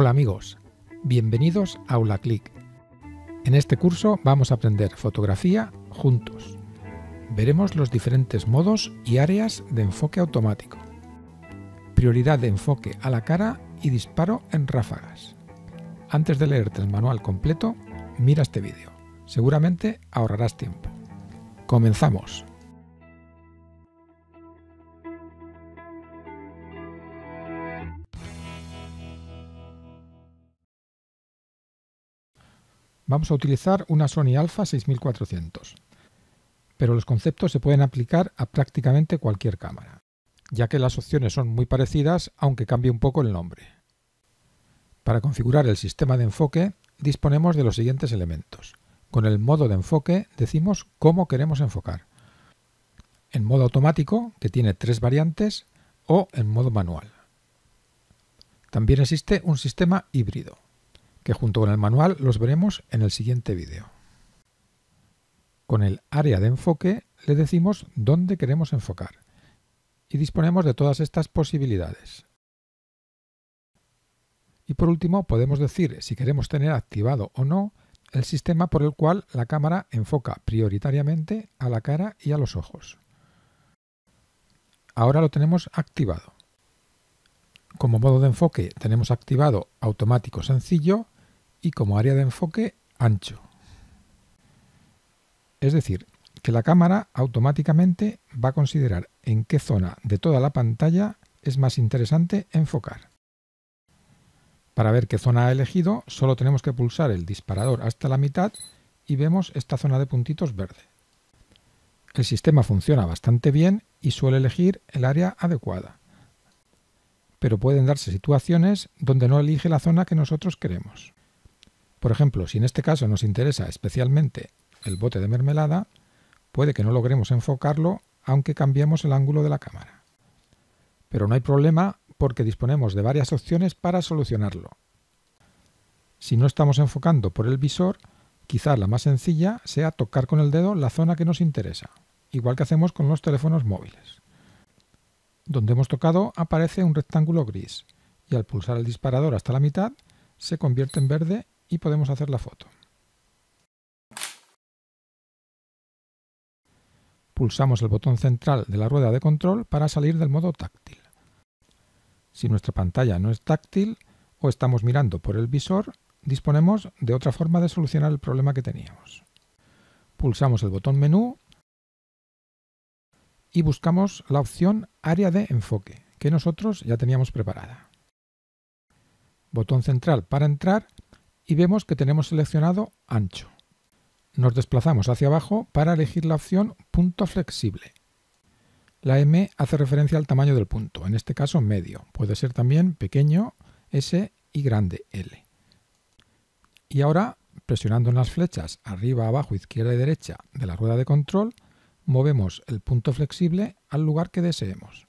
Hola amigos, bienvenidos a Aula Click. En este curso vamos a aprender fotografía juntos. Veremos los diferentes modos y áreas de enfoque automático. Prioridad de enfoque a la cara y disparo en ráfagas. Antes de leerte el manual completo, mira este vídeo. Seguramente ahorrarás tiempo. Comenzamos. Vamos a utilizar una Sony Alpha 6400, pero los conceptos se pueden aplicar a prácticamente cualquier cámara, ya que las opciones son muy parecidas aunque cambie un poco el nombre. Para configurar el sistema de enfoque disponemos de los siguientes elementos. Con el modo de enfoque decimos cómo queremos enfocar. En modo automático, que tiene tres variantes, o en modo manual. También existe un sistema híbrido, que junto con el manual los veremos en el siguiente vídeo. Con el área de enfoque le decimos dónde queremos enfocar y disponemos de todas estas posibilidades. Y por último podemos decir si queremos tener activado o no el sistema por el cual la cámara enfoca prioritariamente a la cara y a los ojos. Ahora lo tenemos activado. Como modo de enfoque tenemos activado automático sencillo y como área de enfoque ancho. Es decir, que la cámara automáticamente va a considerar en qué zona de toda la pantalla es más interesante enfocar. Para ver qué zona ha elegido, solo tenemos que pulsar el disparador hasta la mitad y vemos esta zona de puntitos verde. El sistema funciona bastante bien y suele elegir el área adecuada, pero pueden darse situaciones donde no elige la zona que nosotros queremos. Por ejemplo, si en este caso nos interesa especialmente el bote de mermelada, puede que no logremos enfocarlo aunque cambiemos el ángulo de la cámara. Pero no hay problema porque disponemos de varias opciones para solucionarlo. Si no estamos enfocando por el visor, quizás la más sencilla sea tocar con el dedo la zona que nos interesa, igual que hacemos con los teléfonos móviles. Donde hemos tocado aparece un rectángulo gris y al pulsar el disparador hasta la mitad se convierte en verde y podemos hacer la foto. Pulsamos el botón central de la rueda de control para salir del modo táctil. Si nuestra pantalla no es táctil o estamos mirando por el visor, disponemos de otra forma de solucionar el problema que teníamos. Pulsamos el botón menú y buscamos la opción área de enfoque que nosotros ya teníamos preparada. Botón central para entrar y vemos que tenemos seleccionado ancho. Nos desplazamos hacia abajo para elegir la opción punto flexible. La M hace referencia al tamaño del punto, en este caso medio. Puede ser también pequeño, S y grande, L. Y ahora, presionando en las flechas arriba, abajo, izquierda y derecha de la rueda de control, movemos el punto flexible al lugar que deseemos.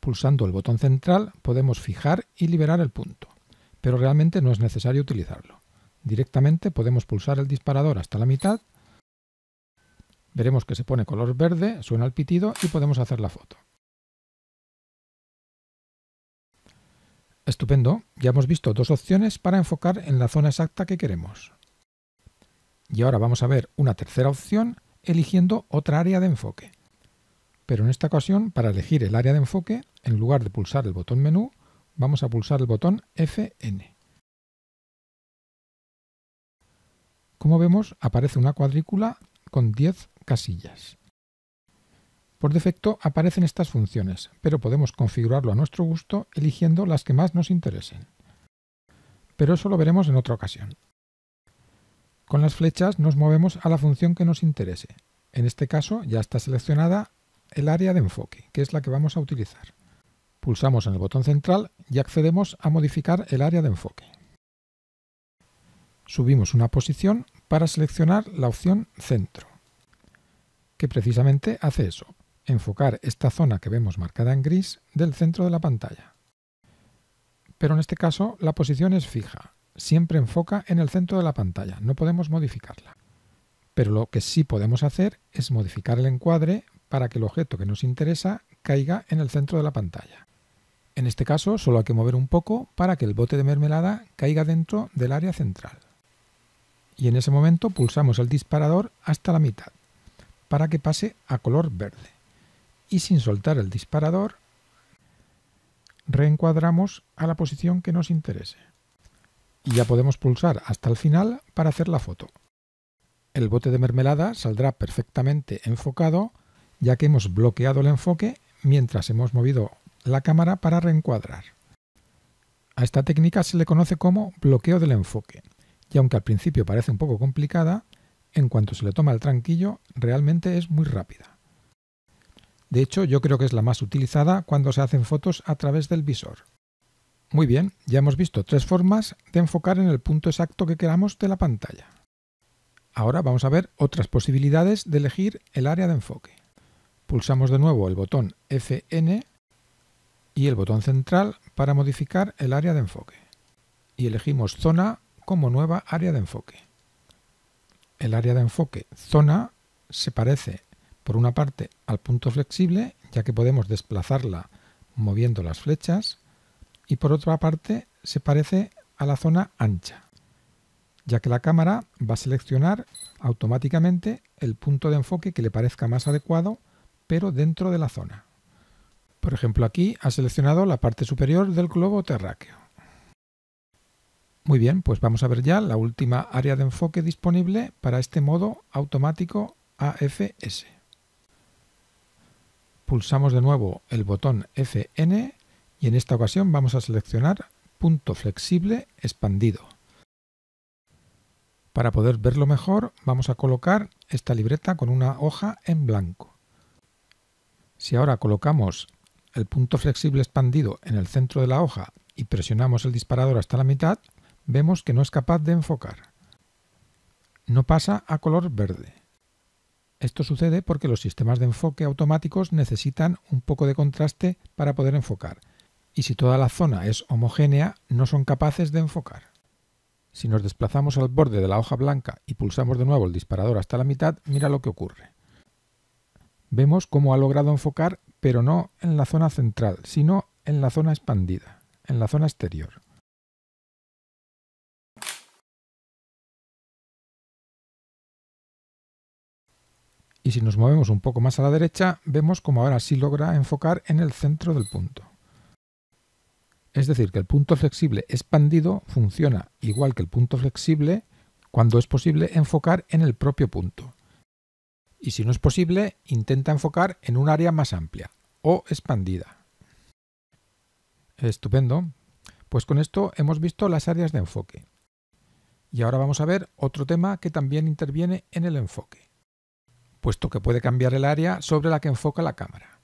Pulsando el botón central podemos fijar y liberar el punto pero realmente no es necesario utilizarlo. Directamente podemos pulsar el disparador hasta la mitad, veremos que se pone color verde, suena el pitido y podemos hacer la foto. Estupendo, ya hemos visto dos opciones para enfocar en la zona exacta que queremos. Y ahora vamos a ver una tercera opción eligiendo otra área de enfoque. Pero en esta ocasión, para elegir el área de enfoque, en lugar de pulsar el botón menú, vamos a pulsar el botón Fn. Como vemos, aparece una cuadrícula con 10 casillas. Por defecto aparecen estas funciones, pero podemos configurarlo a nuestro gusto eligiendo las que más nos interesen. Pero eso lo veremos en otra ocasión. Con las flechas nos movemos a la función que nos interese. En este caso ya está seleccionada el área de enfoque, que es la que vamos a utilizar. Pulsamos en el botón central y accedemos a modificar el área de enfoque. Subimos una posición para seleccionar la opción Centro, que precisamente hace eso, enfocar esta zona que vemos marcada en gris del centro de la pantalla. Pero en este caso la posición es fija, siempre enfoca en el centro de la pantalla, no podemos modificarla. Pero lo que sí podemos hacer es modificar el encuadre para que el objeto que nos interesa caiga en el centro de la pantalla. En este caso solo hay que mover un poco para que el bote de mermelada caiga dentro del área central. Y en ese momento pulsamos el disparador hasta la mitad, para que pase a color verde. Y sin soltar el disparador, reencuadramos a la posición que nos interese. Y ya podemos pulsar hasta el final para hacer la foto. El bote de mermelada saldrá perfectamente enfocado, ya que hemos bloqueado el enfoque mientras hemos movido la cámara para reencuadrar. A esta técnica se le conoce como bloqueo del enfoque, y aunque al principio parece un poco complicada, en cuanto se le toma el tranquillo, realmente es muy rápida. De hecho, yo creo que es la más utilizada cuando se hacen fotos a través del visor. Muy bien, ya hemos visto tres formas de enfocar en el punto exacto que queramos de la pantalla. Ahora vamos a ver otras posibilidades de elegir el área de enfoque. Pulsamos de nuevo el botón FN y el botón central para modificar el área de enfoque. Y elegimos zona como nueva área de enfoque. El área de enfoque zona se parece por una parte al punto flexible, ya que podemos desplazarla moviendo las flechas, y por otra parte se parece a la zona ancha, ya que la cámara va a seleccionar automáticamente el punto de enfoque que le parezca más adecuado, pero dentro de la zona. Por ejemplo, aquí ha seleccionado la parte superior del globo terráqueo. Muy bien, pues vamos a ver ya la última área de enfoque disponible para este modo automático AFS. Pulsamos de nuevo el botón FN y en esta ocasión vamos a seleccionar punto flexible expandido. Para poder verlo mejor vamos a colocar esta libreta con una hoja en blanco. Si ahora colocamos el punto flexible expandido en el centro de la hoja y presionamos el disparador hasta la mitad, vemos que no es capaz de enfocar. No pasa a color verde. Esto sucede porque los sistemas de enfoque automáticos necesitan un poco de contraste para poder enfocar, y si toda la zona es homogénea, no son capaces de enfocar. Si nos desplazamos al borde de la hoja blanca y pulsamos de nuevo el disparador hasta la mitad, mira lo que ocurre. Vemos cómo ha logrado enfocar pero no en la zona central, sino en la zona expandida, en la zona exterior. Y si nos movemos un poco más a la derecha, vemos como ahora sí logra enfocar en el centro del punto. Es decir, que el punto flexible expandido funciona igual que el punto flexible cuando es posible enfocar en el propio punto, y si no es posible, intenta enfocar en un área más amplia o expandida. Estupendo. Pues con esto hemos visto las áreas de enfoque. Y ahora vamos a ver otro tema que también interviene en el enfoque, puesto que puede cambiar el área sobre la que enfoca la cámara.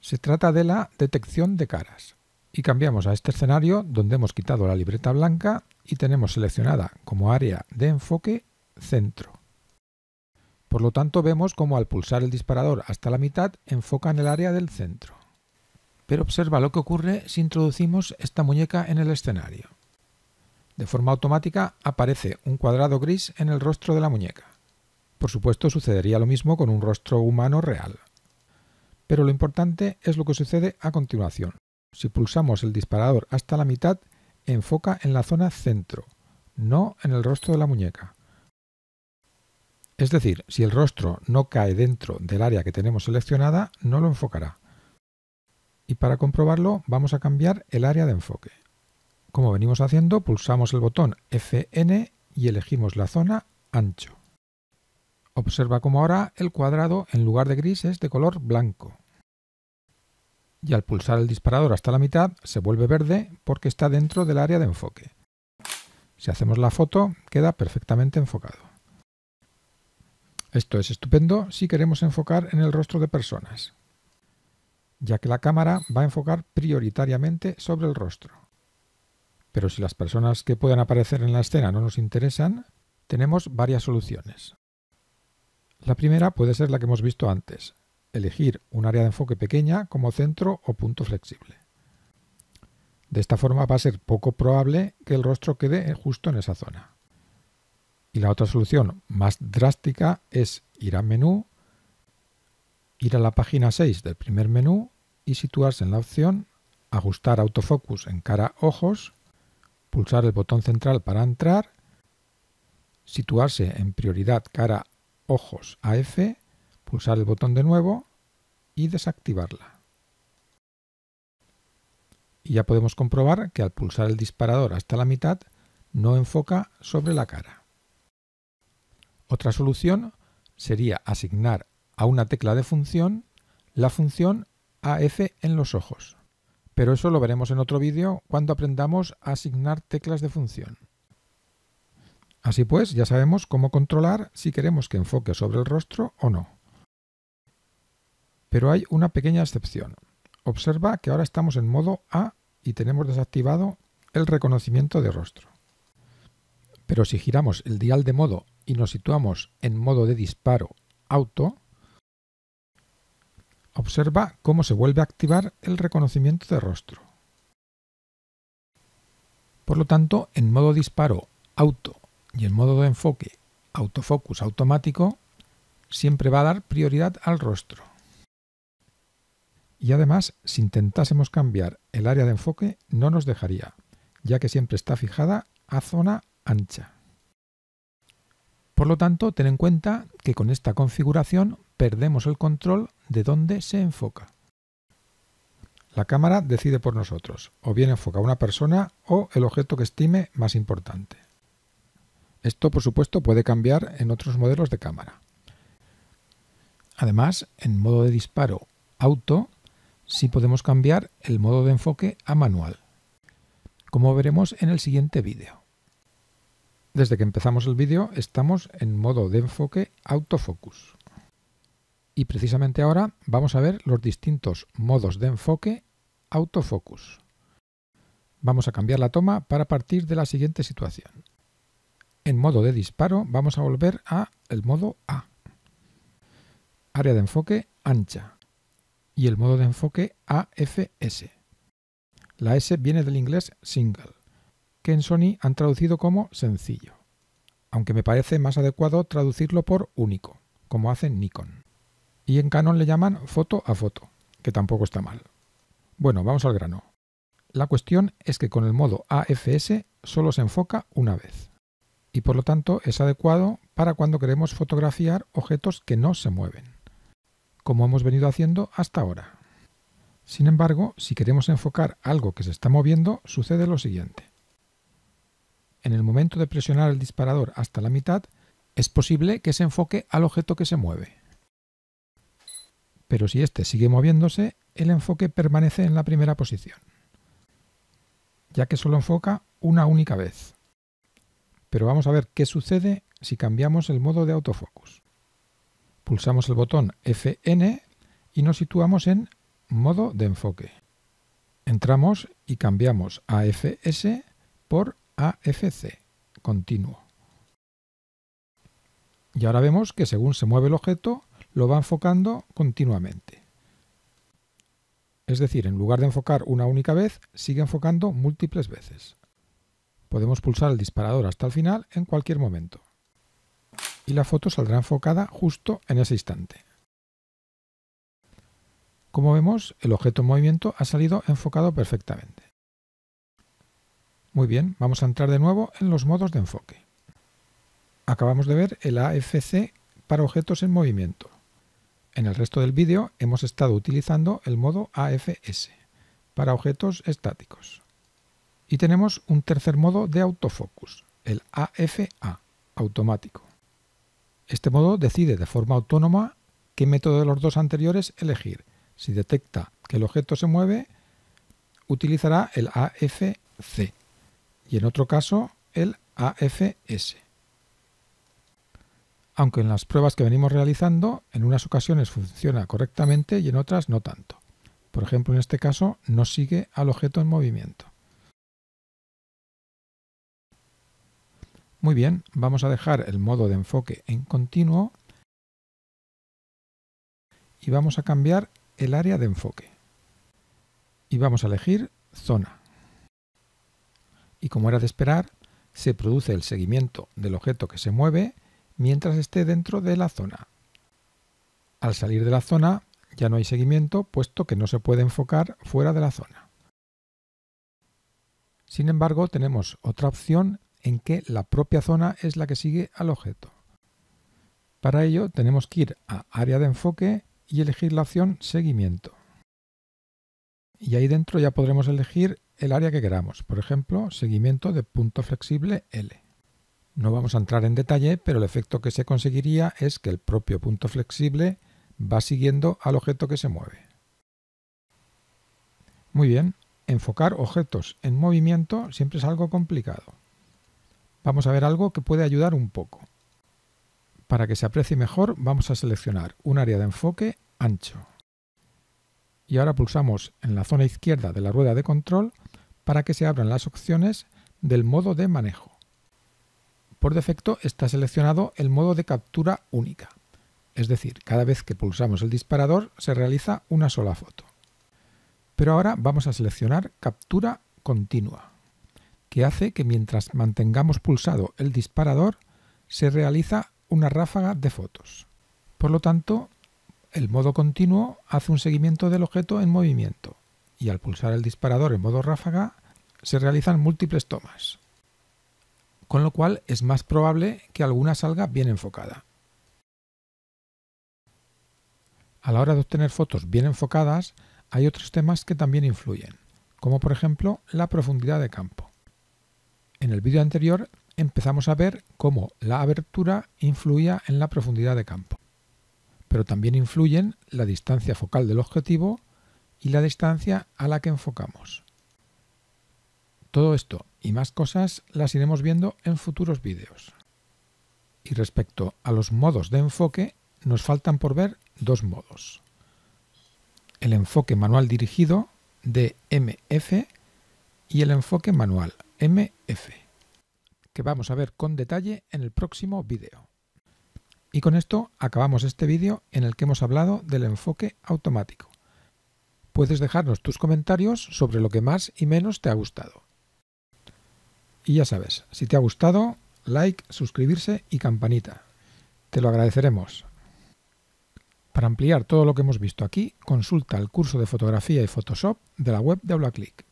Se trata de la detección de caras. Y cambiamos a este escenario donde hemos quitado la libreta blanca y tenemos seleccionada como área de enfoque centro. Por lo tanto vemos como al pulsar el disparador hasta la mitad enfoca en el área del centro. Pero observa lo que ocurre si introducimos esta muñeca en el escenario. De forma automática aparece un cuadrado gris en el rostro de la muñeca. Por supuesto sucedería lo mismo con un rostro humano real. Pero lo importante es lo que sucede a continuación. Si pulsamos el disparador hasta la mitad, enfoca en la zona centro, no en el rostro de la muñeca. Es decir, si el rostro no cae dentro del área que tenemos seleccionada, no lo enfocará. Y para comprobarlo vamos a cambiar el área de enfoque. Como venimos haciendo, pulsamos el botón Fn y elegimos la zona ancho. Observa como ahora el cuadrado en lugar de gris es de color blanco. Y al pulsar el disparador hasta la mitad se vuelve verde porque está dentro del área de enfoque. Si hacemos la foto queda perfectamente enfocado. Esto es estupendo si queremos enfocar en el rostro de personas, ya que la cámara va a enfocar prioritariamente sobre el rostro. Pero si las personas que puedan aparecer en la escena no nos interesan, tenemos varias soluciones. La primera puede ser la que hemos visto antes, elegir un área de enfoque pequeña como centro o punto flexible. De esta forma va a ser poco probable que el rostro quede justo en esa zona. Y la otra solución más drástica es ir a menú, ir a la página 6 del primer menú y situarse en la opción ajustar autofocus en cara ojos, pulsar el botón central para entrar, situarse en prioridad cara ojos AF, pulsar el botón de nuevo y desactivarla. Y ya podemos comprobar que al pulsar el disparador hasta la mitad no enfoca sobre la cara. Otra solución sería asignar a una tecla de función la función AF en los ojos. Pero eso lo veremos en otro vídeo cuando aprendamos a asignar teclas de función. Así pues, ya sabemos cómo controlar si queremos que enfoque sobre el rostro o no. Pero hay una pequeña excepción. Observa que ahora estamos en modo A y tenemos desactivado el reconocimiento de rostro. Pero si giramos el dial de modo y nos situamos en modo de disparo auto, observa cómo se vuelve a activar el reconocimiento de rostro. Por lo tanto, en modo disparo auto y en modo de enfoque autofocus automático, siempre va a dar prioridad al rostro. Y además, si intentásemos cambiar el área de enfoque, no nos dejaría, ya que siempre está fijada a zona ancha. Por lo tanto, ten en cuenta que con esta configuración perdemos el control de dónde se enfoca. La cámara decide por nosotros, o bien enfoca a una persona o el objeto que estime más importante. Esto, por supuesto, puede cambiar en otros modelos de cámara. Además, en modo de disparo auto, sí podemos cambiar el modo de enfoque a manual, como veremos en el siguiente vídeo. Desde que empezamos el vídeo estamos en modo de enfoque autofocus. Y precisamente ahora vamos a ver los distintos modos de enfoque autofocus. Vamos a cambiar la toma para partir de la siguiente situación. En modo de disparo vamos a volver a el modo A. Área de enfoque ancha y el modo de enfoque AFS. La S viene del inglés single que en Sony han traducido como sencillo, aunque me parece más adecuado traducirlo por único, como hacen Nikon. Y en Canon le llaman foto a foto, que tampoco está mal. Bueno, vamos al grano. La cuestión es que con el modo AFS solo se enfoca una vez, y por lo tanto es adecuado para cuando queremos fotografiar objetos que no se mueven, como hemos venido haciendo hasta ahora. Sin embargo, si queremos enfocar algo que se está moviendo, sucede lo siguiente en el momento de presionar el disparador hasta la mitad, es posible que se enfoque al objeto que se mueve. Pero si éste sigue moviéndose, el enfoque permanece en la primera posición, ya que solo enfoca una única vez. Pero vamos a ver qué sucede si cambiamos el modo de autofocus. Pulsamos el botón FN y nos situamos en modo de enfoque. Entramos y cambiamos a FS por AFC continuo. Y ahora vemos que según se mueve el objeto, lo va enfocando continuamente. Es decir, en lugar de enfocar una única vez, sigue enfocando múltiples veces. Podemos pulsar el disparador hasta el final en cualquier momento. Y la foto saldrá enfocada justo en ese instante. Como vemos, el objeto en movimiento ha salido enfocado perfectamente. Muy bien, vamos a entrar de nuevo en los modos de enfoque. Acabamos de ver el AFC para objetos en movimiento. En el resto del vídeo hemos estado utilizando el modo AFS para objetos estáticos. Y tenemos un tercer modo de autofocus, el AFA, automático. Este modo decide de forma autónoma qué método de los dos anteriores elegir. Si detecta que el objeto se mueve, utilizará el AFC y en otro caso el AFS. Aunque en las pruebas que venimos realizando, en unas ocasiones funciona correctamente y en otras no tanto. Por ejemplo, en este caso no sigue al objeto en movimiento. Muy bien, vamos a dejar el modo de enfoque en continuo y vamos a cambiar el área de enfoque. Y vamos a elegir zona y como era de esperar, se produce el seguimiento del objeto que se mueve mientras esté dentro de la zona. Al salir de la zona ya no hay seguimiento puesto que no se puede enfocar fuera de la zona. Sin embargo, tenemos otra opción en que la propia zona es la que sigue al objeto. Para ello tenemos que ir a área de enfoque y elegir la opción seguimiento. Y ahí dentro ya podremos elegir el área que queramos, por ejemplo, seguimiento de punto flexible L. No vamos a entrar en detalle, pero el efecto que se conseguiría es que el propio punto flexible va siguiendo al objeto que se mueve. Muy bien, enfocar objetos en movimiento siempre es algo complicado. Vamos a ver algo que puede ayudar un poco. Para que se aprecie mejor vamos a seleccionar un área de enfoque ancho. Y ahora pulsamos en la zona izquierda de la rueda de control para que se abran las opciones del modo de manejo. Por defecto está seleccionado el modo de captura única, es decir, cada vez que pulsamos el disparador se realiza una sola foto. Pero ahora vamos a seleccionar captura continua, que hace que mientras mantengamos pulsado el disparador se realiza una ráfaga de fotos. Por lo tanto, el modo continuo hace un seguimiento del objeto en movimiento y al pulsar el disparador en modo ráfaga se realizan múltiples tomas, con lo cual es más probable que alguna salga bien enfocada. A la hora de obtener fotos bien enfocadas, hay otros temas que también influyen, como por ejemplo la profundidad de campo. En el vídeo anterior empezamos a ver cómo la abertura influía en la profundidad de campo, pero también influyen la distancia focal del objetivo y la distancia a la que enfocamos. Todo esto y más cosas las iremos viendo en futuros vídeos. Y respecto a los modos de enfoque, nos faltan por ver dos modos. El enfoque manual dirigido de MF y el enfoque manual MF, que vamos a ver con detalle en el próximo vídeo. Y con esto acabamos este vídeo en el que hemos hablado del enfoque automático. Puedes dejarnos tus comentarios sobre lo que más y menos te ha gustado. Y ya sabes, si te ha gustado, like, suscribirse y campanita. Te lo agradeceremos. Para ampliar todo lo que hemos visto aquí, consulta el curso de fotografía y Photoshop de la web de AulaClick.